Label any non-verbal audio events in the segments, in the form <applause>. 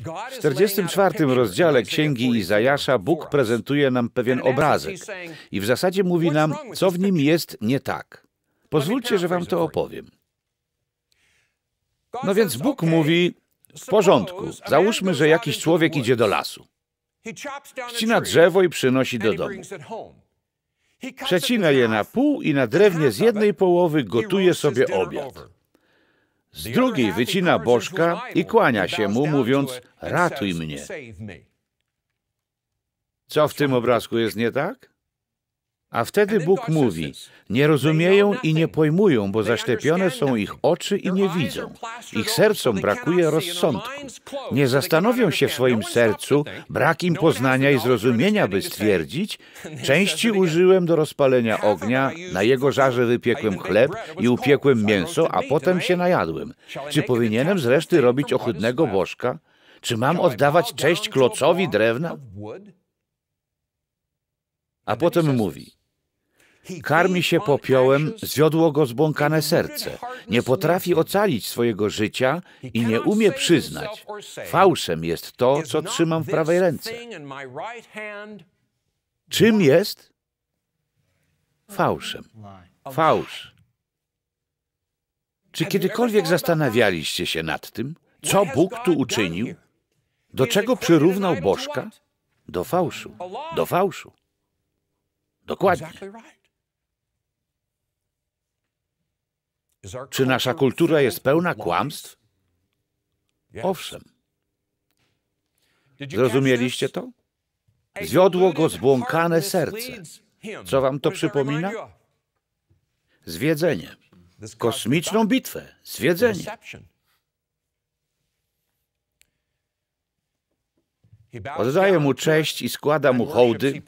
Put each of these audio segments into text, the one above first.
W 44 rozdziale Księgi Izajasza Bóg prezentuje nam pewien obrazek i w zasadzie mówi nam, co w nim jest nie tak. Pozwólcie, że wam to opowiem. No więc Bóg mówi, w porządku, załóżmy, że jakiś człowiek idzie do lasu. Ścina drzewo i przynosi do domu. Przecina je na pół i na drewnie z jednej połowy gotuje sobie obiad. Z drugiej wycina bożka i kłania się mu, mówiąc: Ratuj mnie. Co w tym obrazku jest nie tak? A wtedy Bóg mówi: Nie rozumieją i nie pojmują, bo zaślepione są ich oczy i nie widzą. Ich sercom brakuje rozsądku. Nie zastanowią się w swoim no sercu, brak im no poznania i zrozumienia, by stwierdzić: <laughs> Części użyłem do rozpalenia ognia, na jego żarze wypiekłem chleb i upiekłem mięso, a potem się najadłem. Czy powinienem z reszty robić ohydnego bożka? Czy mam oddawać cześć klocowi drewna? A potem mówi: Karmi się popiołem, zwiodło go zbłąkane serce. Nie potrafi ocalić swojego życia i nie umie przyznać. Fałszem jest to, co trzymam w prawej ręce. Czym jest? Fałszem. Fałsz. Czy kiedykolwiek zastanawialiście się nad tym, co Bóg tu uczynił? Do czego przyrównał Bożka? Do fałszu. Do fałszu. Dokładnie. Czy nasza kultura jest pełna kłamstw? Owszem. Zrozumieliście to? Zwiodło go zbłąkane serce. Co wam to przypomina? Zwiedzenie. Kosmiczną bitwę. Zwiedzenie. Oddaje mu cześć i składa mu hołdy,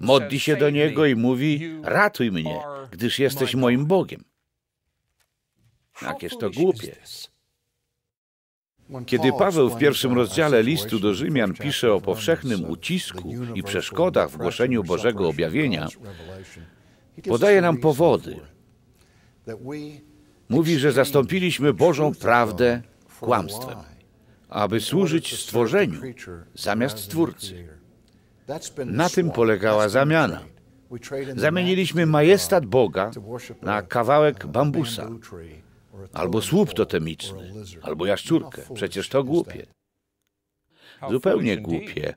modli się do niego i mówi: Ratuj mnie, gdyż jesteś moim Bogiem. Jakież to głupie. Kiedy Paweł w pierwszym rozdziale listu do Rzymian pisze o powszechnym ucisku i przeszkodach w głoszeniu Bożego objawienia, podaje nam powody. Mówi, że zastąpiliśmy Bożą prawdę kłamstwem, aby służyć stworzeniu zamiast Stwórcy. Na tym polegała zamiana. Zamieniliśmy majestat Boga na kawałek uh, bambusa, albo słup totemiczny, albo jaszczurkę. Przecież to głupie. Zupełnie głupie.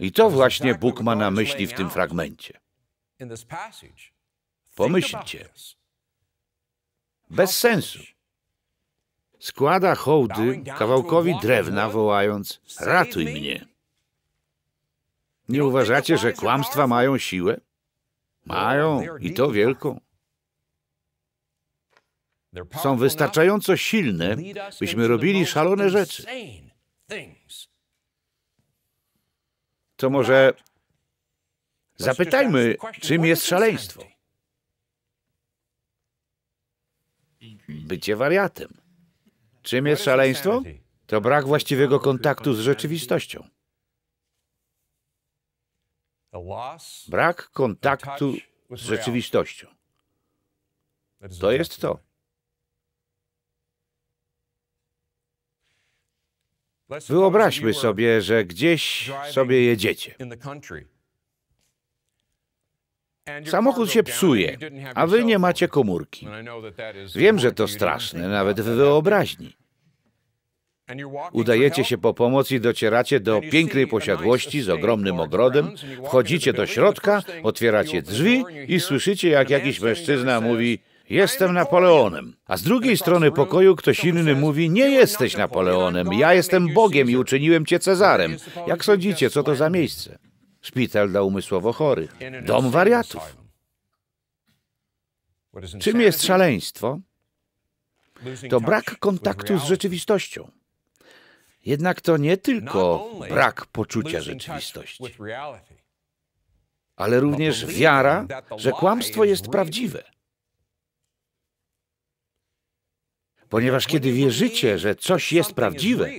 I to właśnie Bóg ma na myśli w tym fragmencie. Pomyślcie. Bez sensu. Składa hołdy kawałkowi drewna, wołając: Ratuj mnie. Nie uważacie, że kłamstwa mają siłę? Mają i to wielką są wystarczająco silne, byśmy robili szalone rzeczy. To może zapytajmy, czym jest szaleństwo? Bycie wariatem. Czym jest szaleństwo? To brak właściwego kontaktu z rzeczywistością. Brak kontaktu z rzeczywistością. To jest to. Wyobraźmy sobie, że gdzieś sobie jedziecie. Samochód się psuje, a wy nie macie komórki. Wiem, że to straszne, nawet w wyobraźni. Udajecie się po pomoc i docieracie do pięknej posiadłości z ogromnym ogrodem, wchodzicie do środka, otwieracie drzwi i słyszycie, jak jakiś mężczyzna mówi jestem Napoleonem. A z drugiej strony pokoju ktoś inny mówi, nie jesteś Napoleonem, ja jestem Bogiem i uczyniłem cię Cezarem. Jak sądzicie, co to za miejsce? Szpital dla umysłowo chorych, dom wariatów. Czym jest szaleństwo? To brak kontaktu z rzeczywistością. Jednak to nie tylko brak poczucia rzeczywistości, ale również wiara, że kłamstwo jest prawdziwe Ponieważ kiedy wierzycie, że coś jest prawdziwe,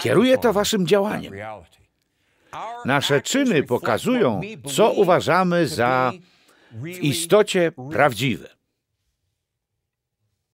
kieruje to waszym działaniem. Nasze czyny pokazują, co uważamy za w istocie prawdziwe.